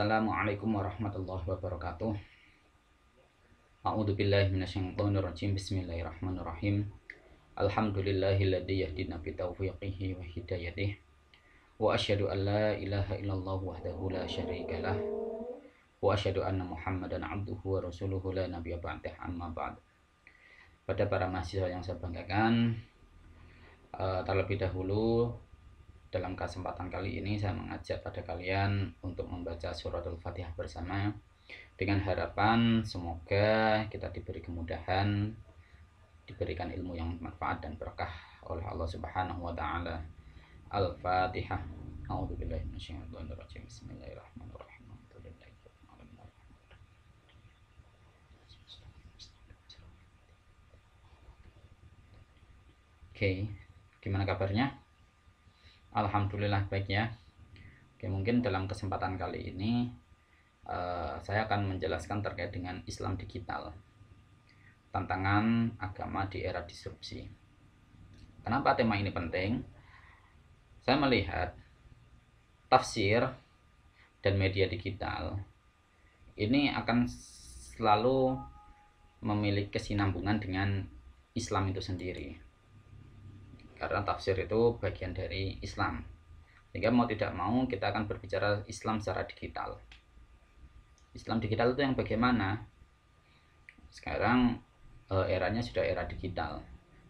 Assalamualaikum warahmatullahi wabarakatuh. A'udzu billahi minasyaitonir rajim. Bismillahirrahmanirrahim. Alhamdulillahilladzi yahdina bi tawfiqihi wa hidayatih. Wa asyhadu an la ilaha illallah wahdahu la syarikalah. Wa asyhadu anna Muhammadan abduhu wa rasuluhu la nabiyya ba'dah amma ba'd. Pada para mahasiswa yang saya banggakan, uh, terlebih dahulu dalam kesempatan kali ini saya mengajak pada kalian untuk membaca surat al fatihah bersama dengan harapan semoga kita diberi kemudahan, diberikan ilmu yang bermanfaat dan berkah oleh Allah Subhanahu wa taala. Al-Fatihah. A'udzu minasyaitonirrajim. Bismillahirrahmanirrahim. Oke, okay. gimana kabarnya? alhamdulillah baik ya. oke mungkin dalam kesempatan kali ini uh, saya akan menjelaskan terkait dengan Islam digital tantangan agama di era disrupsi kenapa tema ini penting saya melihat tafsir dan media digital ini akan selalu memiliki kesinambungan dengan Islam itu sendiri karena tafsir itu bagian dari Islam sehingga mau tidak mau kita akan berbicara Islam secara digital Islam digital itu yang bagaimana sekarang eh, eranya sudah era digital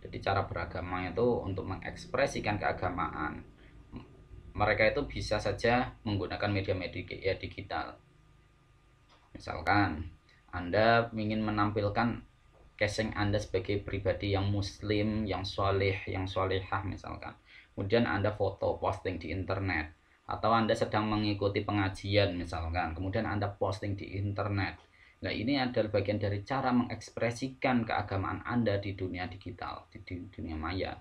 jadi cara beragama itu untuk mengekspresikan keagamaan mereka itu bisa saja menggunakan media-media ya, digital misalkan Anda ingin menampilkan casing Anda sebagai pribadi yang muslim, yang soleh, yang solehah misalkan. Kemudian Anda foto posting di internet atau Anda sedang mengikuti pengajian misalkan, kemudian Anda posting di internet. Nah, ini adalah bagian dari cara mengekspresikan keagamaan Anda di dunia digital, di dunia maya.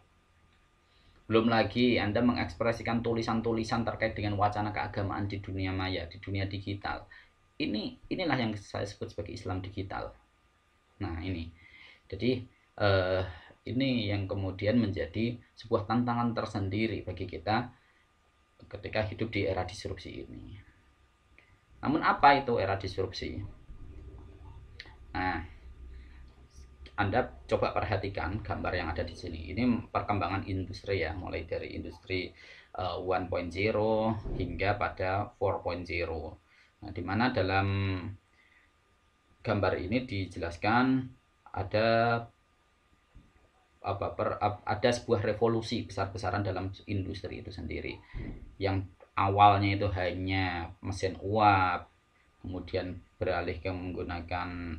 Belum lagi Anda mengekspresikan tulisan-tulisan terkait dengan wacana keagamaan di dunia maya, di dunia digital. Ini inilah yang saya sebut sebagai Islam digital. Nah, ini jadi eh, ini yang kemudian menjadi sebuah tantangan tersendiri bagi kita ketika hidup di era disrupsi ini. Namun apa itu era disrupsi? Nah, Anda coba perhatikan gambar yang ada di sini. Ini perkembangan industri ya, mulai dari industri uh, eh, 1.0 hingga pada 4.0. Nah, di mana dalam gambar ini dijelaskan ada apa per, ada sebuah revolusi besar-besaran dalam industri itu sendiri yang awalnya itu hanya mesin uap kemudian beralih ke menggunakan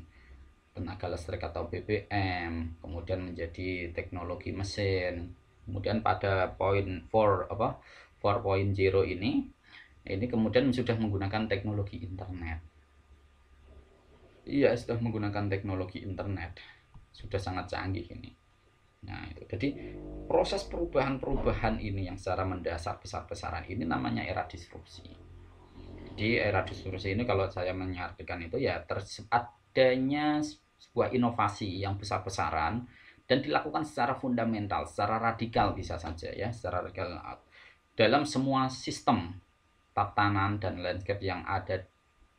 tenaga listrik atau BBM kemudian menjadi teknologi mesin kemudian pada poin 4 apa 4.0 ini ini kemudian sudah menggunakan teknologi internet Iya, sudah menggunakan teknologi internet. Sudah sangat canggih ini. Nah, itu. Jadi proses perubahan-perubahan ini yang secara mendasar besar-besaran ini namanya era disrupsi. Jadi era disrupsi ini kalau saya menyarankan itu ya adanya sebuah inovasi yang besar-besaran dan dilakukan secara fundamental, secara radikal bisa saja ya, secara radikal dalam semua sistem tatanan dan landscape yang ada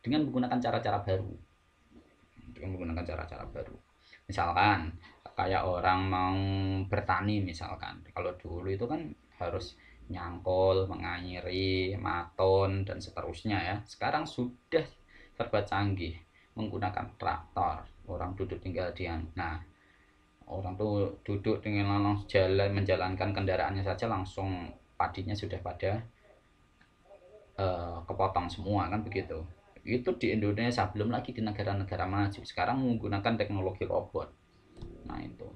dengan menggunakan cara-cara baru menggunakan cara-cara baru misalkan kayak orang mau bertani misalkan kalau dulu itu kan harus nyangkul, mengairi, maton dan seterusnya ya. Sekarang sudah serba canggih menggunakan traktor. Orang duduk tinggal diam. Nah, orang tuh duduk dengan langsung jalan menjalankan kendaraannya saja langsung padinya sudah pada uh, kepotong semua kan begitu itu di Indonesia belum lagi di negara-negara maju sekarang menggunakan teknologi robot nah itu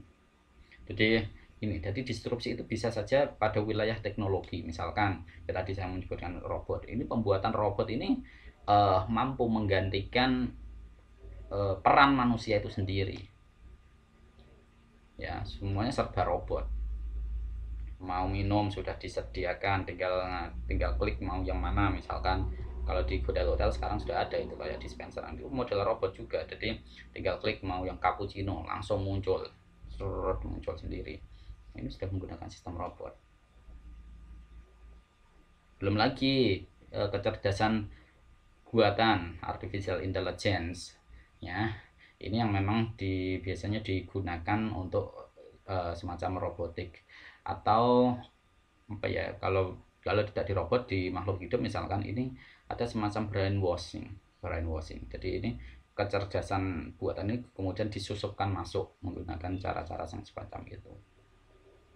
jadi ini jadi disrupsi itu bisa saja pada wilayah teknologi misalkan ya tadi saya menyebutkan robot ini pembuatan robot ini uh, mampu menggantikan uh, peran manusia itu sendiri ya semuanya serba robot mau minum sudah disediakan tinggal tinggal klik mau yang mana misalkan kalau di hotel-hotel sekarang sudah ada itu kayak dispenser itu model robot juga jadi tinggal klik mau yang cappuccino langsung muncul serut muncul sendiri ini sudah menggunakan sistem robot belum lagi eh, kecerdasan buatan artificial intelligence ya ini yang memang di, biasanya digunakan untuk uh, semacam robotik atau apa ya kalau kalau tidak dirobot di makhluk hidup misalkan ini ada semacam brainwashing brainwashing jadi ini kecerdasan buatan ini kemudian disusupkan masuk menggunakan cara-cara yang semacam itu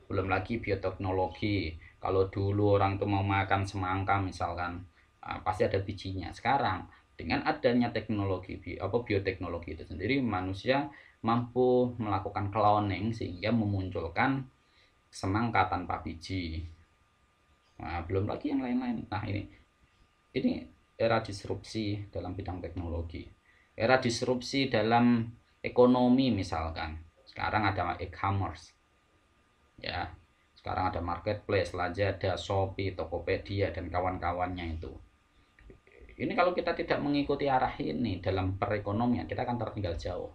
belum lagi bioteknologi kalau dulu orang itu mau makan semangka misalkan ah, pasti ada bijinya sekarang dengan adanya teknologi apa bioteknologi itu sendiri manusia mampu melakukan cloning sehingga memunculkan semangka tanpa biji Nah, belum lagi yang lain-lain. Nah, ini ini era disrupsi dalam bidang teknologi. Era disrupsi dalam ekonomi misalkan. Sekarang ada e-commerce. Ya. Sekarang ada marketplace, Lazada, Shopee, Tokopedia dan kawan-kawannya itu. Ini kalau kita tidak mengikuti arah ini dalam perekonomian, kita akan tertinggal jauh.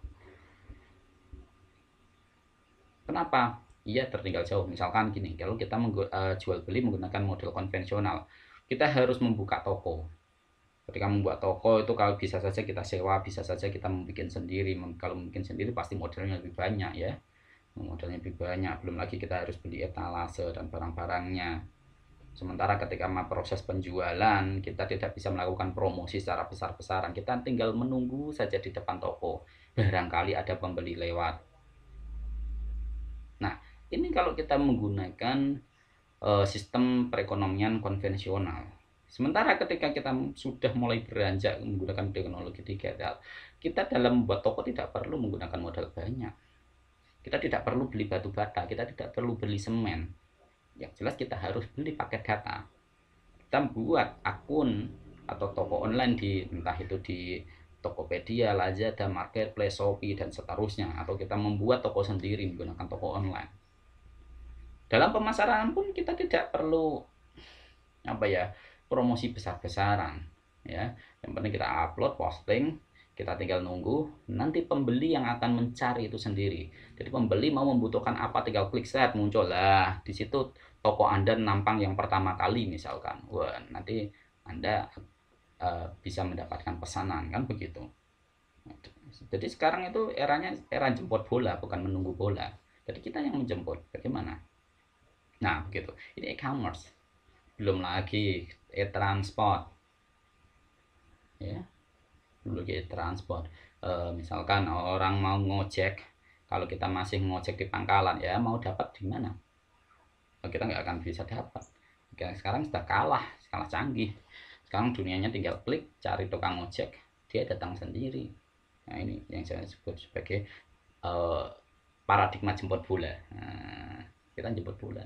Kenapa? ia tertinggal jauh. Misalkan gini, kalau kita uh, jual beli menggunakan model konvensional, kita harus membuka toko. Ketika membuat toko itu kalau bisa saja kita sewa, bisa saja kita membuat sendiri. Kalau membuat sendiri pasti modelnya lebih banyak ya. Modelnya lebih banyak, belum lagi kita harus beli etalase dan barang-barangnya. Sementara ketika proses penjualan, kita tidak bisa melakukan promosi secara besar-besaran. Kita tinggal menunggu saja di depan toko. Barangkali ada pembeli lewat ini kalau kita menggunakan eh, sistem perekonomian konvensional. Sementara ketika kita sudah mulai beranjak menggunakan teknologi digital, kita dalam membuat toko tidak perlu menggunakan modal banyak. Kita tidak perlu beli batu bata, kita tidak perlu beli semen. Yang jelas kita harus beli paket data. Kita buat akun atau toko online di entah itu di Tokopedia, Lazada, Marketplace, Shopee, dan seterusnya. Atau kita membuat toko sendiri menggunakan toko online dalam pemasaran pun kita tidak perlu apa ya promosi besar-besaran ya yang penting kita upload posting kita tinggal nunggu nanti pembeli yang akan mencari itu sendiri jadi pembeli mau membutuhkan apa tinggal klik set muncul lah di situ toko anda nampang yang pertama kali misalkan wah nanti anda uh, bisa mendapatkan pesanan kan begitu jadi sekarang itu eranya era jemput bola bukan menunggu bola jadi kita yang menjemput bagaimana Nah, begitu. Ini e-commerce. Belum lagi e-transport. Ya. Belum lagi e-transport. E, misalkan orang mau ngojek, kalau kita masih ngojek di pangkalan ya mau dapat di mana? Ya, kita nggak akan bisa dapat. Sekarang sudah kalah, kalah canggih. Sekarang dunianya tinggal klik, cari tukang ngojek dia datang sendiri. Nah, ini yang saya sebut sebagai uh, paradigma jemput bola. Nah, kita jemput bola.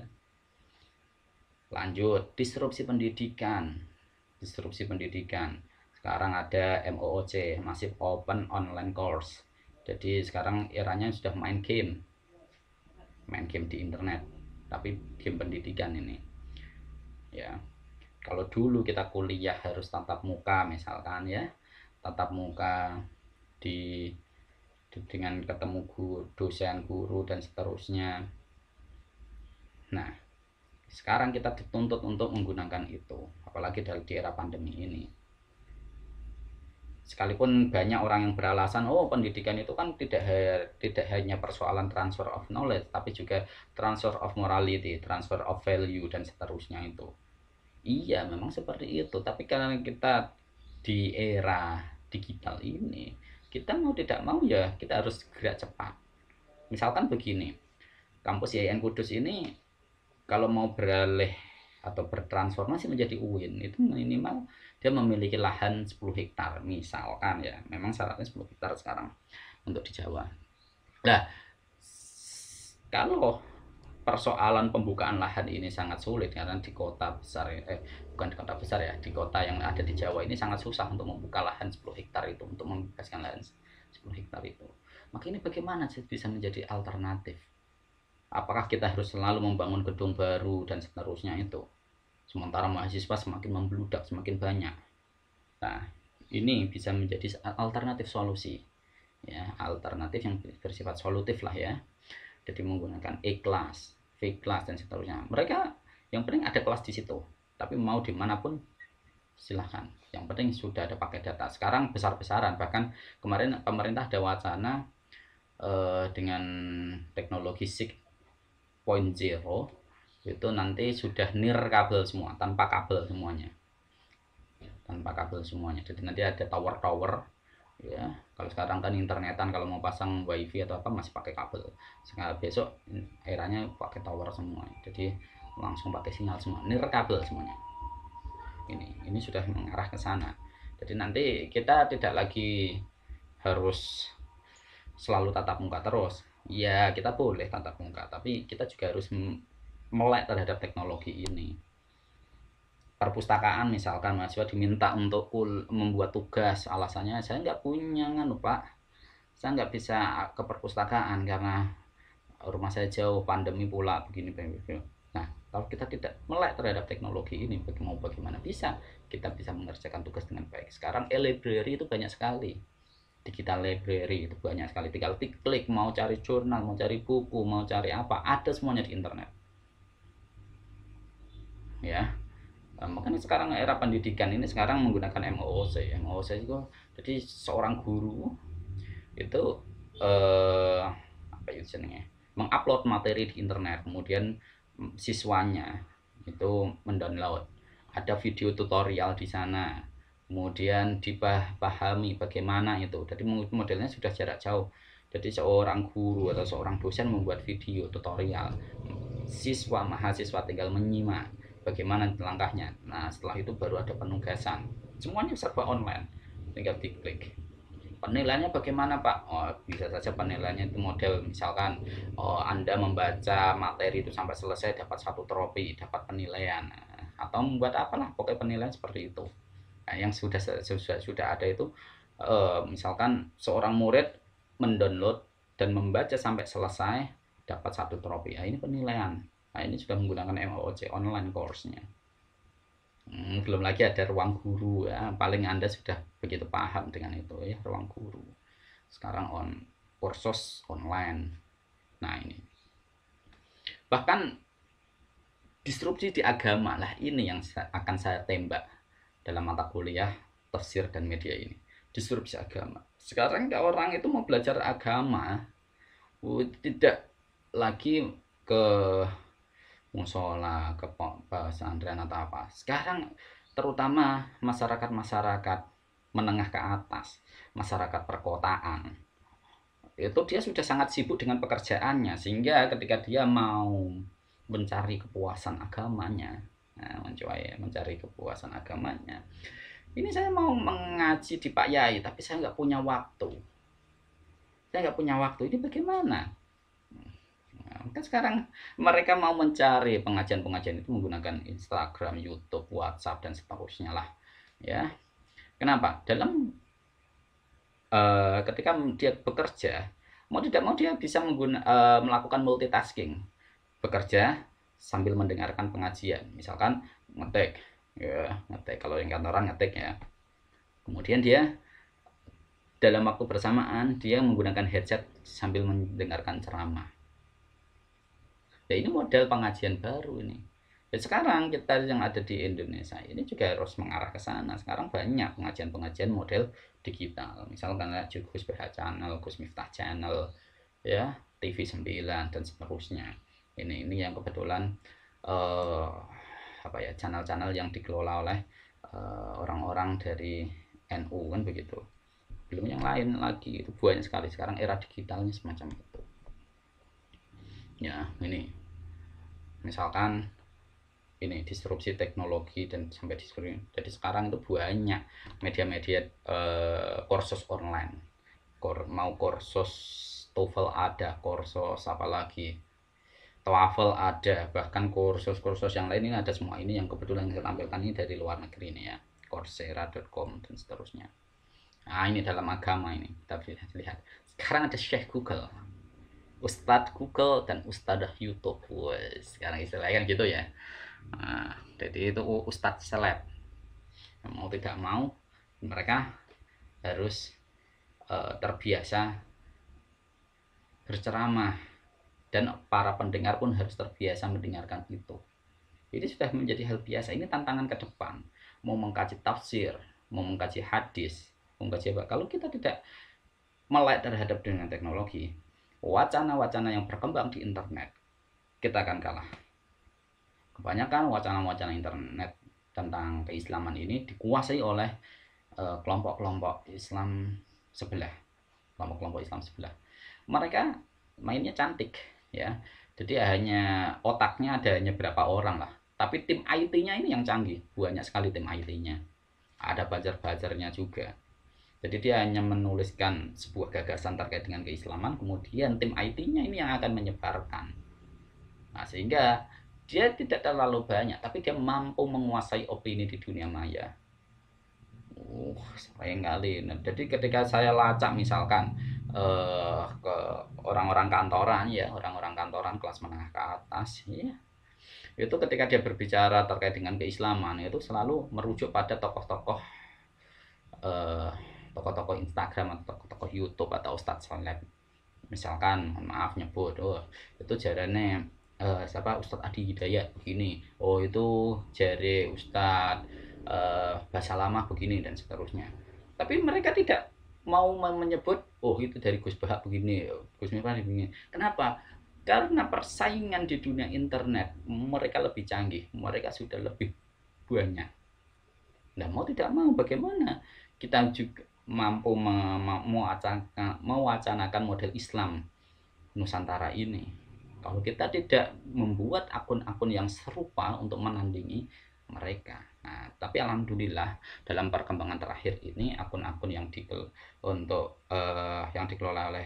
Lanjut, disrupsi pendidikan. Disrupsi pendidikan. Sekarang ada MOOC, Massive Open Online Course. Jadi sekarang eranya sudah main game. Main game di internet, tapi game pendidikan ini. Ya. Kalau dulu kita kuliah harus tatap muka misalkan ya. Tatap muka di dengan ketemu guru, dosen, guru dan seterusnya. Nah, sekarang kita dituntut untuk menggunakan itu, apalagi dalam di era pandemi ini. Sekalipun banyak orang yang beralasan, oh pendidikan itu kan tidak tidak hanya persoalan transfer of knowledge, tapi juga transfer of morality, transfer of value dan seterusnya itu. Iya, memang seperti itu. Tapi karena kita di era digital ini, kita mau tidak mau ya kita harus gerak cepat. Misalkan begini, kampus YN Kudus ini kalau mau beralih atau bertransformasi menjadi UIN itu minimal dia memiliki lahan 10 hektar misalkan ya memang syaratnya 10 hektar sekarang untuk di Jawa nah kalau persoalan pembukaan lahan ini sangat sulit karena di kota besar eh bukan di kota besar ya di kota yang ada di Jawa ini sangat susah untuk membuka lahan 10 hektar itu untuk membebaskan lahan 10 hektar itu maka ini bagaimana bisa menjadi alternatif apakah kita harus selalu membangun gedung baru dan seterusnya itu sementara mahasiswa semakin membludak semakin banyak nah ini bisa menjadi alternatif solusi ya alternatif yang bersifat solutif lah ya jadi menggunakan E class V class dan seterusnya mereka yang penting ada kelas di situ tapi mau dimanapun silahkan yang penting sudah ada pakai data sekarang besar-besaran bahkan kemarin pemerintah ada wacana eh, dengan teknologi SIG itu nanti sudah nir kabel semua tanpa kabel semuanya ya, tanpa kabel semuanya jadi nanti ada tower tower ya kalau sekarang kan internetan kalau mau pasang wifi atau apa masih pakai kabel sekarang besok eranya pakai tower semua jadi langsung pakai sinyal semua nir kabel semuanya ini ini sudah mengarah ke sana jadi nanti kita tidak lagi harus selalu tatap muka terus ya kita boleh tatap muka tapi kita juga harus melek terhadap teknologi ini perpustakaan misalkan mahasiswa diminta untuk membuat tugas alasannya saya nggak punya kan lupa saya nggak bisa ke perpustakaan karena rumah saya jauh pandemi pula begini begini nah kalau kita tidak melek terhadap teknologi ini mau bagaimana bisa kita bisa mengerjakan tugas dengan baik sekarang e-library itu banyak sekali digital library itu banyak sekali tinggal klik klik mau cari jurnal mau cari buku mau cari apa ada semuanya di internet ya nah, makanya sekarang era pendidikan ini sekarang menggunakan MOOC MOOC itu jadi seorang guru itu eh, apa istilahnya ya mengupload materi di internet kemudian mm, siswanya itu mendownload ada video tutorial di sana kemudian dipahami bagaimana itu jadi modelnya sudah jarak jauh jadi seorang guru atau hmm. seorang dosen membuat video tutorial siswa mahasiswa tinggal menyimak bagaimana langkahnya nah setelah itu baru ada penugasan semuanya serba online tinggal diklik penilaiannya bagaimana Pak? Oh, bisa saja penilaiannya itu model misalkan oh, Anda membaca materi itu sampai selesai dapat satu trofi, dapat penilaian nah, atau membuat apalah pokoknya penilaian seperti itu. Nah, yang sudah sudah sudah ada itu uh, misalkan seorang murid mendownload dan membaca sampai selesai dapat satu trofi nah, ini penilaian nah ini sudah menggunakan MOOC online course-nya hmm, belum lagi ada ruang guru ya paling anda sudah begitu paham dengan itu ya ruang guru sekarang on kursus online nah ini bahkan disrupsi di agama lah ini yang akan saya tembak dalam mata kuliah tafsir dan media ini disrupsi agama sekarang kalau orang itu mau belajar agama tidak lagi ke musola ke pesantren atau apa sekarang terutama masyarakat-masyarakat menengah ke atas masyarakat perkotaan itu dia sudah sangat sibuk dengan pekerjaannya sehingga ketika dia mau mencari kepuasan agamanya Nah, mencuai mencari, kepuasan agamanya ini saya mau mengaji di Pak Yai tapi saya nggak punya waktu saya nggak punya waktu ini bagaimana kan sekarang mereka mau mencari pengajian-pengajian itu menggunakan Instagram, YouTube, WhatsApp dan seterusnya lah ya kenapa dalam uh, ketika dia bekerja mau tidak mau dia bisa mengguna, uh, melakukan multitasking bekerja sambil mendengarkan pengajian. Misalkan ngetek, ya ngetek. Kalau yang kantoran ngetek ya. Kemudian dia dalam waktu bersamaan dia menggunakan headset sambil mendengarkan ceramah. Ya ini model pengajian baru ini. Ya sekarang kita yang ada di Indonesia ini juga harus mengarah ke sana. Sekarang banyak pengajian-pengajian model digital. Misalkan Jukus BH Channel, Gus Miftah Channel, ya TV 9 dan seterusnya ini ini yang kebetulan uh, apa ya channel-channel yang dikelola oleh eh, orang-orang uh, dari NU kan begitu belum yang lain lagi itu banyak sekali sekarang era digitalnya semacam itu ya ini misalkan ini disrupsi teknologi dan sampai disrupsi jadi sekarang itu banyak media-media uh, kursus online Kor, mau kursus TOEFL ada kursus apa lagi Wafel ada, bahkan kursus-kursus yang lain ini ada semua ini yang kebetulan yang saya tampilkan ini dari luar negeri ini ya, Coursera.com dan seterusnya. Nah, ini dalam agama ini, kita lihat. Sekarang ada Syekh Google, Ustadz Google dan Ustadz YouTube. sekarang istilahnya kan gitu ya. Nah, jadi itu Ustadz seleb. Mau tidak mau, mereka harus uh, terbiasa berceramah dan para pendengar pun harus terbiasa mendengarkan itu. Ini sudah menjadi hal biasa. Ini tantangan ke depan. Mau mengkaji tafsir, mau mengkaji hadis, mau mengkaji apa? Kalau kita tidak melek terhadap dengan teknologi, wacana-wacana yang berkembang di internet, kita akan kalah. Kebanyakan wacana-wacana internet tentang keislaman ini dikuasai oleh e, kelompok-kelompok Islam sebelah, kelompok-kelompok Islam sebelah. Mereka mainnya cantik ya jadi hanya otaknya ada hanya berapa orang lah tapi tim IT-nya ini yang canggih banyak sekali tim IT-nya ada bajar bajarnya juga jadi dia hanya menuliskan sebuah gagasan terkait dengan keislaman kemudian tim IT-nya ini yang akan menyebarkan nah sehingga dia tidak terlalu banyak tapi dia mampu menguasai opini di dunia maya uh, lain kali. Nah, jadi ketika saya lacak misalkan uh, ke orang-orang kantoran ya orang-orang kantoran kelas menengah ke atas ya itu ketika dia berbicara terkait dengan keislaman itu selalu merujuk pada tokoh-tokoh eh, tokoh-tokoh Instagram atau tokoh-tokoh YouTube atau Ustadz Soleh misalkan maaf nyebut oh itu jarane eh, siapa Ustadz Adi Hidayat begini oh itu jari Ustadz eh, bahasa lama begini dan seterusnya tapi mereka tidak mau menyebut oh itu dari Gus Bahak begini ya, Gus Mipan begini kenapa karena persaingan di dunia internet mereka lebih canggih mereka sudah lebih banyak nah mau tidak mau bagaimana kita juga mampu mewacanakan, mewacanakan model Islam Nusantara ini kalau kita tidak membuat akun-akun yang serupa untuk menandingi mereka tapi alhamdulillah dalam perkembangan terakhir ini akun-akun yang di untuk uh, yang dikelola oleh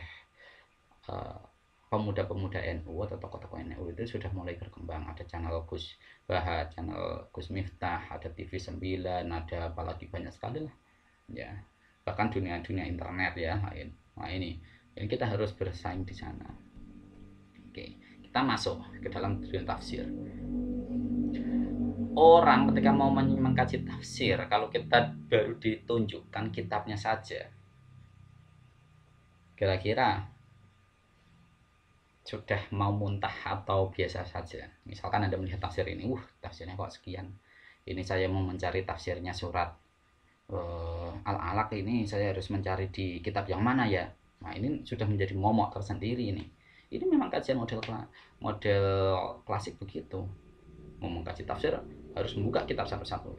eh, pemuda-pemuda NU atau tokoh-tokoh NU itu sudah mulai berkembang. Ada channel Gus Baha, channel Gus Miftah, ada TV 9, ada apalagi banyak sekali lah. Ya, bahkan dunia dunia internet ya lain. Nah ini, jadi nah kita harus bersaing di sana. Oke, kita masuk ke dalam dunia tafsir orang ketika mau mengkaji tafsir kalau kita baru ditunjukkan kitabnya saja kira-kira sudah mau muntah atau biasa saja misalkan anda melihat tafsir ini uh tafsirnya kok sekian ini saya mau mencari tafsirnya surat uh, al-alaq ini saya harus mencari di kitab yang mana ya nah ini sudah menjadi momok tersendiri ini ini memang kajian model model klasik begitu mau mengkaji tafsir harus membuka kitab satu-satu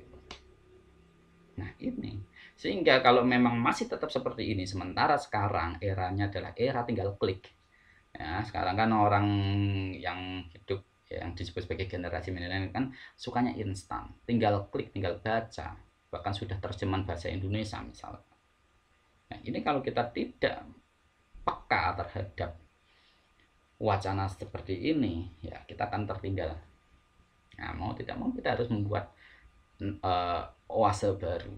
nah ini sehingga kalau memang masih tetap seperti ini sementara sekarang eranya adalah era tinggal klik ya sekarang kan orang yang hidup yang disebut sebagai generasi milenial kan sukanya instan tinggal klik tinggal baca bahkan sudah terjemahan bahasa Indonesia misalnya nah ini kalau kita tidak peka terhadap wacana seperti ini ya kita akan tertinggal Nah, mau tidak mau kita harus membuat uh, oase baru.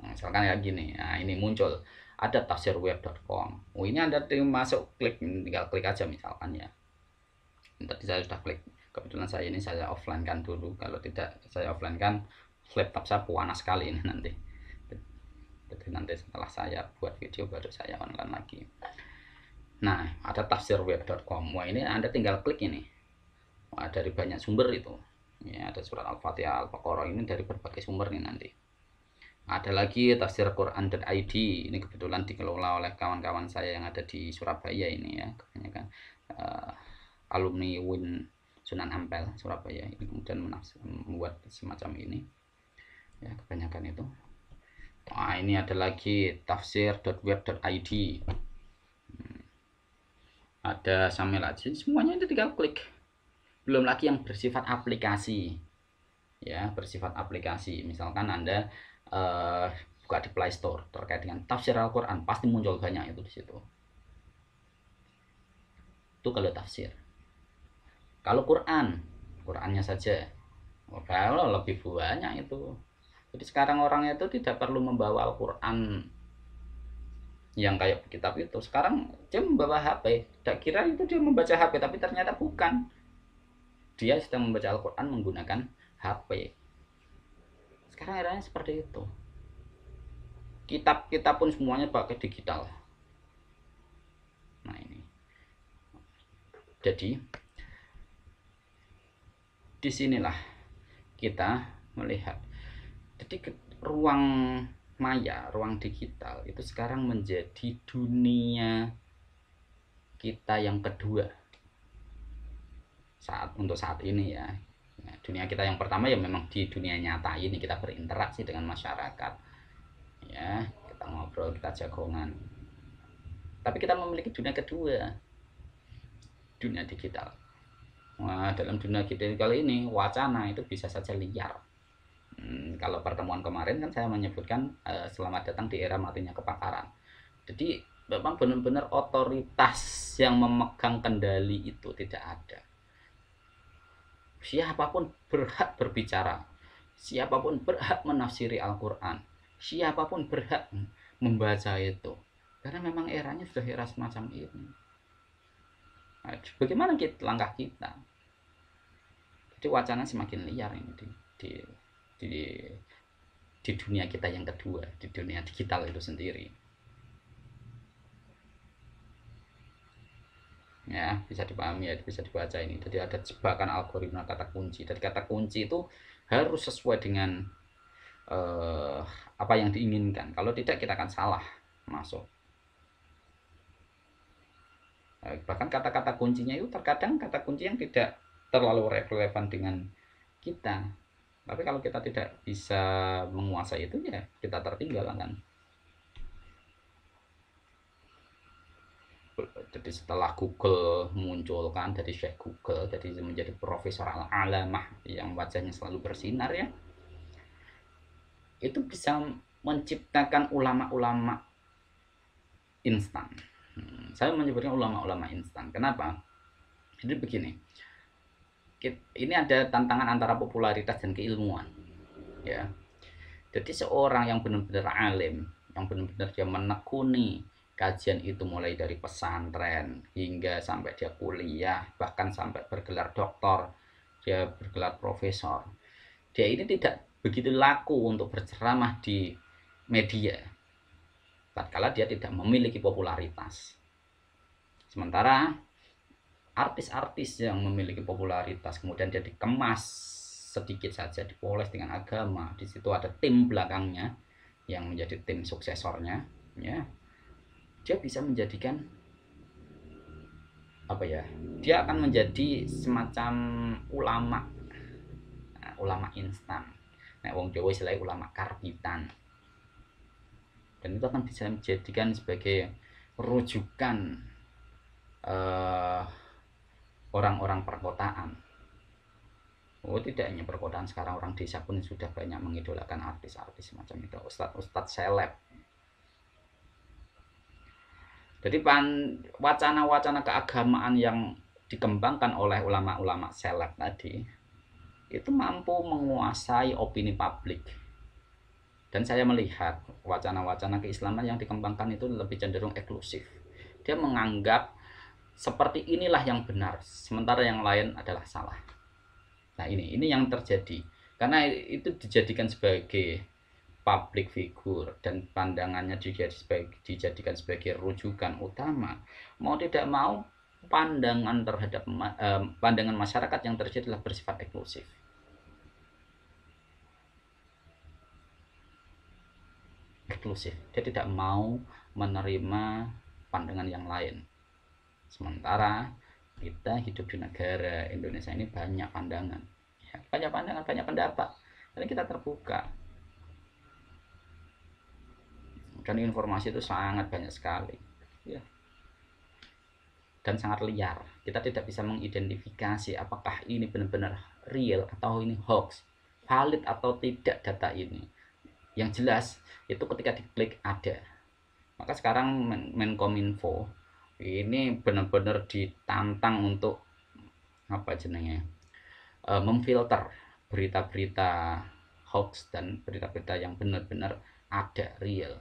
Nah, misalkan kayak gini, nah ini muncul ada tafsirweb.com. Oh, ini Anda masuk klik, tinggal klik aja misalkan ya. Tadi saya sudah klik. Kebetulan saya ini saya offline kan dulu. Kalau tidak saya offline kan laptop saya panas sekali ini nanti. Jadi nanti setelah saya buat video baru saya online lagi. Nah, ada tafsirweb.com. Wah, ini Anda tinggal klik ini. Wah, dari banyak sumber itu ya ada surat al-fatihah al-baqarah ini dari berbagai sumber nih nanti ada lagi tafsir Quran dan ID ini kebetulan dikelola oleh kawan-kawan saya yang ada di Surabaya ini ya kebanyakan uh, alumni Win Sunan Ampel Surabaya ini kemudian membuat semacam ini ya kebanyakan itu Nah, ini ada lagi tafsir tafsir.web.id. id hmm. Ada sambil lazim semuanya itu tinggal klik belum lagi yang bersifat aplikasi ya bersifat aplikasi misalkan anda uh, buka di Play Store terkait dengan tafsir Al-Quran pasti muncul banyak itu di situ itu kalau tafsir kalau Quran Qurannya saja oh, kalau lebih banyak itu jadi sekarang orang itu tidak perlu membawa Al-Quran yang kayak kitab itu sekarang dia membawa HP tak kira itu dia membaca HP tapi ternyata bukan dia sedang membaca Al-Quran menggunakan HP sekarang eranya seperti itu kitab-kitab pun semuanya pakai digital nah ini jadi disinilah kita melihat jadi ruang maya ruang digital itu sekarang menjadi dunia kita yang kedua saat untuk saat ini ya nah, dunia kita yang pertama ya memang di dunia nyata ini kita berinteraksi dengan masyarakat ya kita ngobrol kita jagongan tapi kita memiliki dunia kedua dunia digital wah dalam dunia digital ini wacana itu bisa saja liar. Hmm, kalau pertemuan kemarin kan saya menyebutkan eh, selamat datang di era matinya kepakaran. Jadi memang benar-benar otoritas yang memegang kendali itu tidak ada. Siapapun berhak berbicara. Siapapun berhak menafsiri Al-Quran. Siapapun berhak membaca itu. Karena memang eranya sudah era semacam ini. Nah, bagaimana kita, langkah kita? Jadi wacana semakin liar ini di, di, di, di dunia kita yang kedua, di dunia digital itu sendiri. ya bisa dipahami ya bisa dibaca ini jadi ada jebakan algoritma kata kunci dari kata kunci itu harus sesuai dengan uh, apa yang diinginkan kalau tidak kita akan salah masuk eh, bahkan kata-kata kuncinya itu terkadang kata kunci yang tidak terlalu relevan dengan kita tapi kalau kita tidak bisa menguasai itu ya kita tertinggal kan jadi setelah Google munculkan dari Syekh Google jadi menjadi profesor al-alamah yang wajahnya selalu bersinar ya itu bisa menciptakan ulama-ulama instan hmm, saya menyebutnya ulama-ulama instan kenapa jadi begini ini ada tantangan antara popularitas dan keilmuan ya jadi seorang yang benar-benar alim yang benar-benar dia menekuni kajian itu mulai dari pesantren hingga sampai dia kuliah bahkan sampai bergelar doktor dia bergelar profesor dia ini tidak begitu laku untuk berceramah di media tatkala dia tidak memiliki popularitas sementara artis-artis yang memiliki popularitas kemudian dia dikemas sedikit saja dipoles dengan agama di situ ada tim belakangnya yang menjadi tim suksesornya ya dia bisa menjadikan apa ya dia akan menjadi semacam ulama eh, ulama instan nah wong Jawa selain ulama karbitan dan itu akan bisa menjadikan sebagai rujukan eh, orang-orang uh, perkotaan Oh tidak hanya perkotaan sekarang orang desa pun sudah banyak mengidolakan artis-artis semacam itu Ustadz-ustadz seleb jadi wacana-wacana keagamaan yang dikembangkan oleh ulama-ulama seleb tadi itu mampu menguasai opini publik. Dan saya melihat wacana-wacana keislaman yang dikembangkan itu lebih cenderung eksklusif. Dia menganggap seperti inilah yang benar, sementara yang lain adalah salah. Nah, ini ini yang terjadi. Karena itu dijadikan sebagai public figure dan pandangannya juga dijadikan sebagai rujukan utama, mau tidak mau pandangan terhadap pandangan masyarakat yang terjadi adalah bersifat eksklusif. Eksklusif. Dia tidak mau menerima pandangan yang lain. Sementara kita hidup di negara Indonesia ini banyak pandangan, ya, banyak pandangan, banyak pendapat. Dan kita terbuka dan informasi itu sangat banyak sekali ya dan sangat liar kita tidak bisa mengidentifikasi apakah ini benar-benar real atau ini hoax valid atau tidak data ini yang jelas itu ketika diklik ada maka sekarang Men Menkominfo ini benar-benar ditantang untuk apa jenengnya? E, memfilter berita-berita hoax dan berita-berita yang benar-benar ada real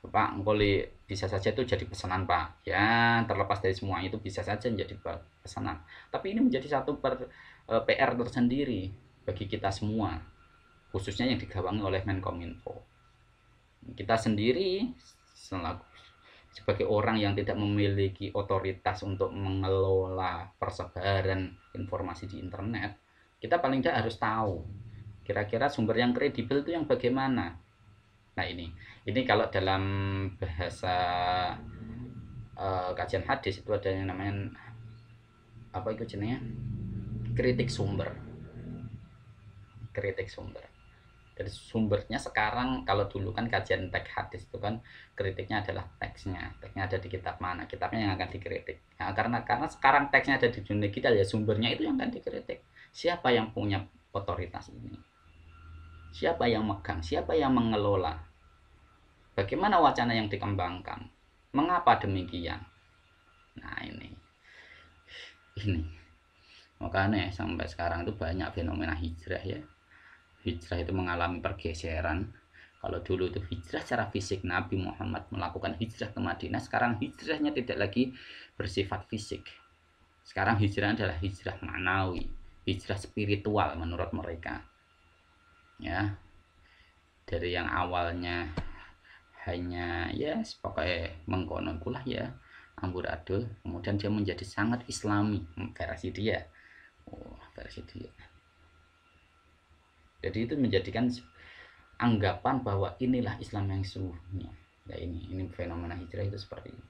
Bapak ngkoli bisa saja itu jadi pesanan Pak ya terlepas dari semua itu bisa saja menjadi pesanan tapi ini menjadi satu per, e, PR tersendiri bagi kita semua khususnya yang digawangi oleh Menkominfo kita sendiri selaku sebagai orang yang tidak memiliki otoritas untuk mengelola persebaran informasi di internet kita paling tidak harus tahu kira-kira sumber yang kredibel itu yang bagaimana Nah ini, ini kalau dalam bahasa uh, kajian hadis itu ada yang namanya apa itu jenisnya? Kritik sumber. Kritik sumber. Jadi sumbernya sekarang kalau dulu kan kajian teks hadis itu kan kritiknya adalah teksnya, teksnya ada di kitab mana, kitabnya yang akan dikritik. Nah, karena karena sekarang teksnya ada di dunia kita ya sumbernya itu yang akan dikritik. Siapa yang punya otoritas ini? Siapa yang megang? Siapa yang mengelola? Bagaimana wacana yang dikembangkan? Mengapa demikian? Nah ini, ini. Makanya sampai sekarang itu banyak fenomena hijrah ya. Hijrah itu mengalami pergeseran. Kalau dulu itu hijrah secara fisik Nabi Muhammad melakukan hijrah ke Madinah, sekarang hijrahnya tidak lagi bersifat fisik. Sekarang hijrah adalah hijrah manawi, hijrah spiritual menurut mereka. Ya. Dari yang awalnya hanya ya pokoknya mengkonon kulah ya amburadul kemudian dia menjadi sangat islami versi dia ya. oh, versi dia ya. jadi itu menjadikan anggapan bahwa inilah Islam yang sesungguhnya ya nah, ini ini fenomena hijrah itu seperti ini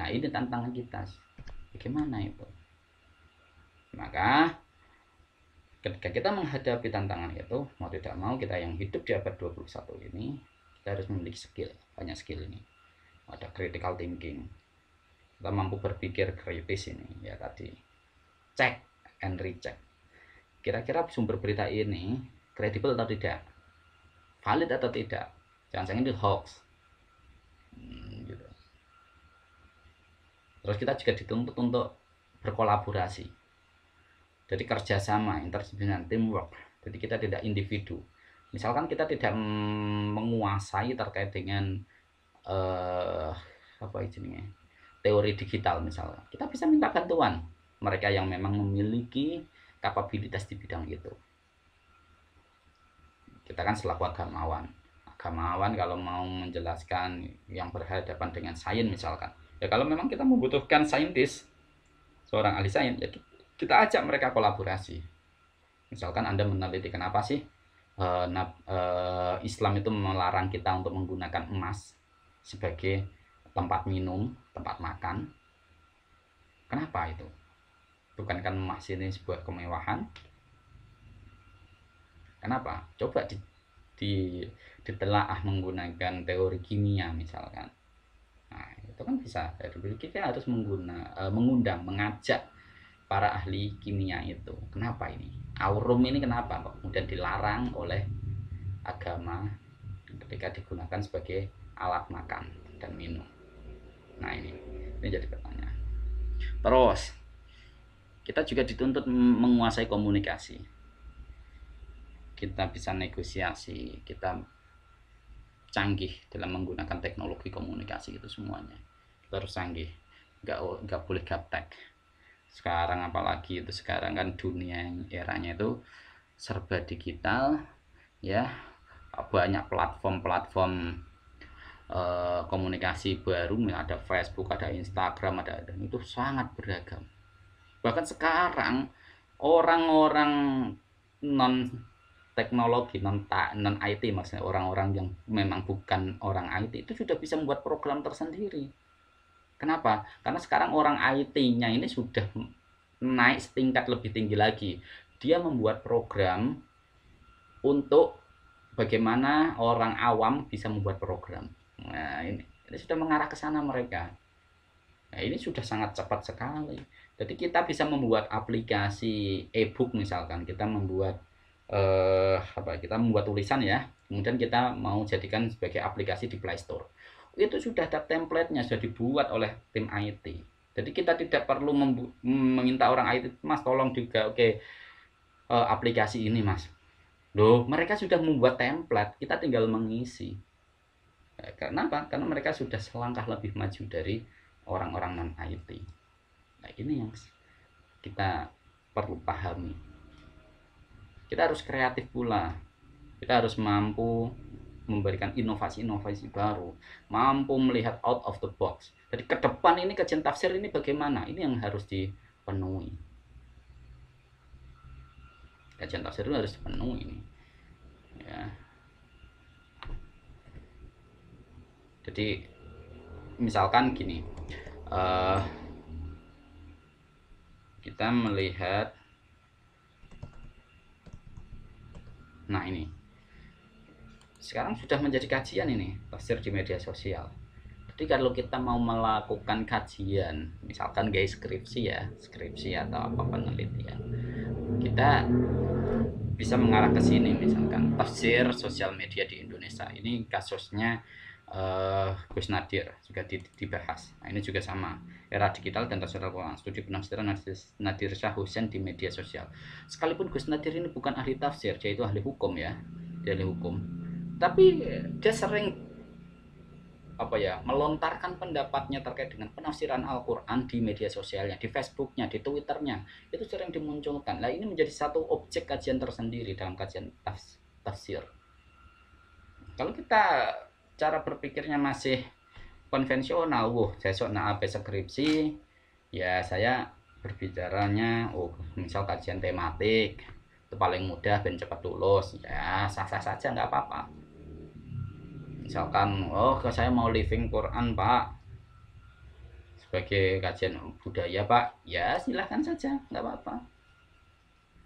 nah ini tantangan kita bagaimana itu maka ketika kita menghadapi tantangan itu mau tidak mau kita yang hidup di abad 21 ini kita harus memiliki skill banyak skill ini ada critical thinking kita mampu berpikir kritis ini ya tadi cek and recheck kira-kira sumber berita ini kredibel atau tidak valid atau tidak jangan jangan itu hoax hmm, gitu. terus kita juga dituntut untuk berkolaborasi jadi kerjasama interdisiplinan teamwork jadi kita tidak individu misalkan kita tidak menguasai terkait dengan eh, apa izinnya teori digital misalnya kita bisa minta bantuan mereka yang memang memiliki kapabilitas di bidang itu kita kan selaku agamawan agamawan kalau mau menjelaskan yang berhadapan dengan sains misalkan ya kalau memang kita membutuhkan saintis seorang ahli sains ya kita ajak mereka kolaborasi misalkan anda meneliti kenapa sih Eh, eh, Islam itu melarang kita untuk menggunakan emas sebagai tempat minum, tempat makan. Kenapa itu? Bukankah emas ini sebuah kemewahan? Kenapa? Coba di, di ditelaah menggunakan teori kimia misalkan. Nah, itu kan bisa. Jadi kita harus mengguna, eh, mengundang, mengajak para ahli kimia itu. Kenapa ini? Aurum ini kenapa kok kemudian dilarang oleh agama ketika digunakan sebagai alat makan dan minum. Nah ini, ini jadi pertanyaan. Terus, kita juga dituntut menguasai komunikasi. Kita bisa negosiasi, kita canggih dalam menggunakan teknologi komunikasi itu semuanya. terus canggih, nggak, nggak boleh gaptek sekarang apalagi itu sekarang kan dunia yang eranya itu serba digital ya banyak platform-platform e, komunikasi baru ya, ada Facebook ada Instagram ada dan itu sangat beragam bahkan sekarang orang-orang non teknologi non non IT maksudnya orang-orang yang memang bukan orang IT itu sudah bisa membuat program tersendiri Kenapa? Karena sekarang orang IT-nya ini sudah naik setingkat lebih tinggi lagi. Dia membuat program untuk bagaimana orang awam bisa membuat program. Nah, ini, ini sudah mengarah ke sana mereka. Nah, ini sudah sangat cepat sekali. Jadi kita bisa membuat aplikasi e-book misalkan, kita membuat eh, apa? Kita membuat tulisan ya. Kemudian kita mau jadikan sebagai aplikasi di Play Store itu sudah ada templatenya sudah dibuat oleh tim IT. Jadi kita tidak perlu meminta orang IT, Mas tolong juga oke okay, uh, eh, aplikasi ini, Mas. Loh, mereka sudah membuat template, kita tinggal mengisi. Eh, karena apa? Karena mereka sudah selangkah lebih maju dari orang-orang non IT. Nah, ini yang kita perlu pahami. Kita harus kreatif pula. Kita harus mampu memberikan inovasi-inovasi baru, mampu melihat out of the box. Jadi ke depan ini kajian tafsir ini bagaimana? Ini yang harus dipenuhi. Kajian tafsir itu harus dipenuhi Ya. Jadi misalkan gini, uh, kita melihat, nah ini sekarang sudah menjadi kajian ini tafsir di media sosial jadi kalau kita mau melakukan kajian, misalkan guys skripsi ya, skripsi atau apa penelitian, kita bisa mengarah ke sini misalkan tafsir sosial media di Indonesia. Ini kasusnya uh, Gus Nadir juga dibahas. Nah, ini juga sama era digital dan tafsir al Studi penafsiran Nadir Shah Hussein di media sosial. Sekalipun Gus Nadir ini bukan ahli tafsir, dia itu ahli hukum ya, dia ahli hukum tapi dia sering apa ya melontarkan pendapatnya terkait dengan penafsiran Al-Quran di media sosialnya, di Facebooknya, di Twitternya itu sering dimunculkan. lah ini menjadi satu objek kajian tersendiri dalam kajian tafsir. Kalau kita cara berpikirnya masih konvensional, wah besok nah apa skripsi, ya saya berbicaranya, oh misal kajian tematik, itu paling mudah dan cepat lulus, ya sah-sah saja nggak apa-apa misalkan oh saya mau living Quran pak sebagai kajian budaya pak ya silahkan saja nggak apa-apa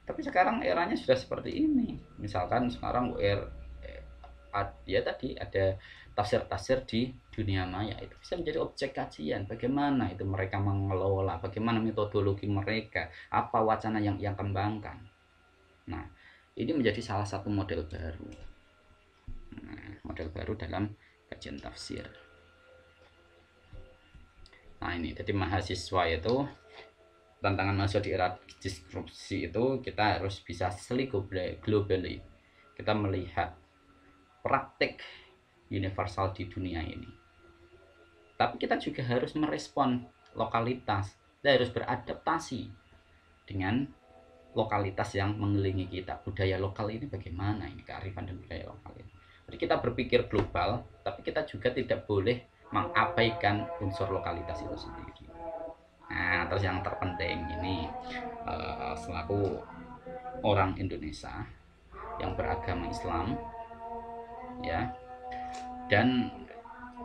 tapi sekarang eranya sudah seperti ini misalkan sekarang UR er, eh, ya tadi ada tafsir-tafsir di dunia maya itu bisa menjadi objek kajian bagaimana itu mereka mengelola bagaimana metodologi mereka apa wacana yang yang kembangkan nah ini menjadi salah satu model baru Hmm, model baru dalam kajian tafsir nah ini jadi mahasiswa itu tantangan masuk di era disrupsi itu kita harus bisa seli globally kita melihat praktik universal di dunia ini tapi kita juga harus merespon lokalitas kita harus beradaptasi dengan lokalitas yang mengelilingi kita budaya lokal ini bagaimana ini kearifan dan budaya lokal ini jadi kita berpikir global, tapi kita juga tidak boleh mengabaikan unsur lokalitas itu sendiri. Nah, terus yang terpenting ini eh, selaku orang Indonesia yang beragama Islam, ya, dan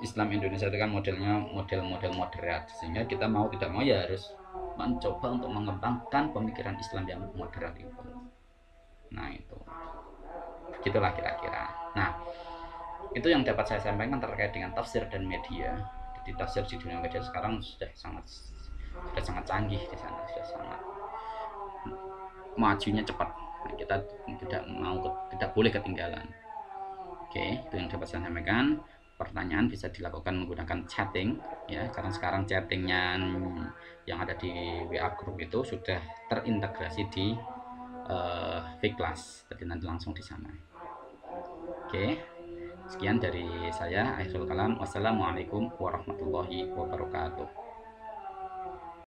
Islam Indonesia itu kan modelnya model-model moderat, sehingga kita mau tidak mau ya harus mencoba untuk mengembangkan pemikiran Islam yang moderat itu. Nah itu gitulah kira-kira nah itu yang dapat saya sampaikan terkait dengan tafsir dan media jadi tafsir di dunia media sekarang sudah sangat sudah sangat canggih di sana sudah sangat majunya cepat nah, kita tidak mau tidak boleh ketinggalan oke itu yang dapat saya sampaikan pertanyaan bisa dilakukan menggunakan chatting ya karena sekarang chattingnya yang ada di WA group itu sudah terintegrasi di uh, V-Class jadi nanti langsung di sana Oke, sekian dari saya. Akhirul kalam. Wassalamualaikum warahmatullahi wabarakatuh.